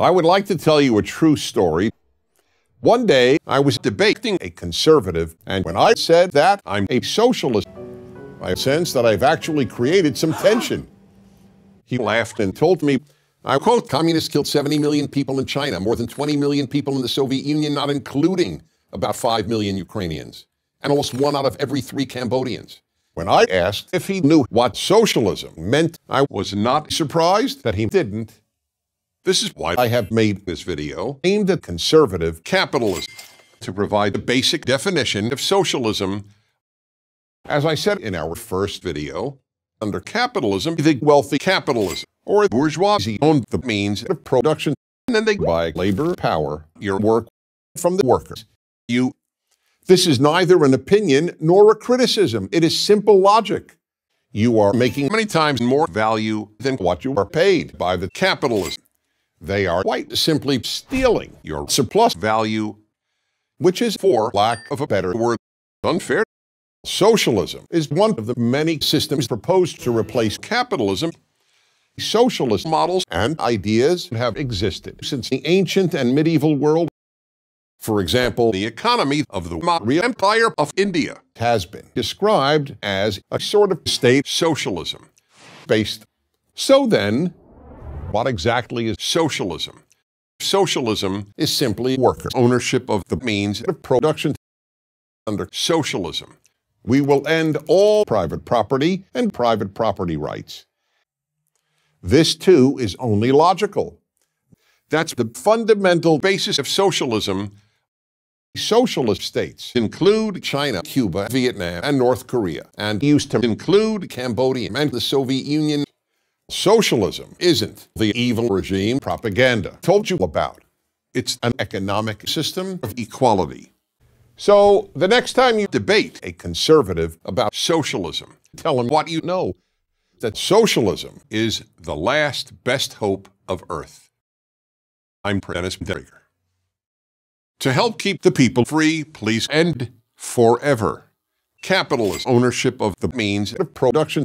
I would like to tell you a true story. One day, I was debating a conservative, and when I said that I'm a socialist, I sense that I've actually created some tension. He laughed and told me, I quote, communists killed 70 million people in China, more than 20 million people in the Soviet Union, not including about 5 million Ukrainians, and almost one out of every three Cambodians. When I asked if he knew what socialism meant, I was not surprised that he didn't. This is why I have made this video aimed at conservative capitalism to provide the basic definition of socialism. As I said in our first video, under capitalism, the wealthy capitalism or bourgeoisie own the means of production and then they buy labor power, your work, from the workers. You. This is neither an opinion nor a criticism. It is simple logic. You are making many times more value than what you are paid by the capitalism. They are quite simply stealing your surplus value, which is, for lack of a better word, unfair. Socialism is one of the many systems proposed to replace capitalism. Socialist models and ideas have existed since the ancient and medieval world. For example, the economy of the Maurya Empire of India has been described as a sort of state socialism based. So then, what exactly is socialism? Socialism is simply worker ownership of the means of production. Under socialism, we will end all private property and private property rights. This, too, is only logical. That's the fundamental basis of socialism. Socialist states include China, Cuba, Vietnam, and North Korea, and used to include Cambodia and the Soviet Union. Socialism isn't the evil regime propaganda told you about. It's an economic system of equality. So the next time you debate a conservative about socialism, tell him what you know, that socialism is the last best hope of Earth. I'm Dennis Deriger. To help keep the people free, please end forever capitalist ownership of the means of production.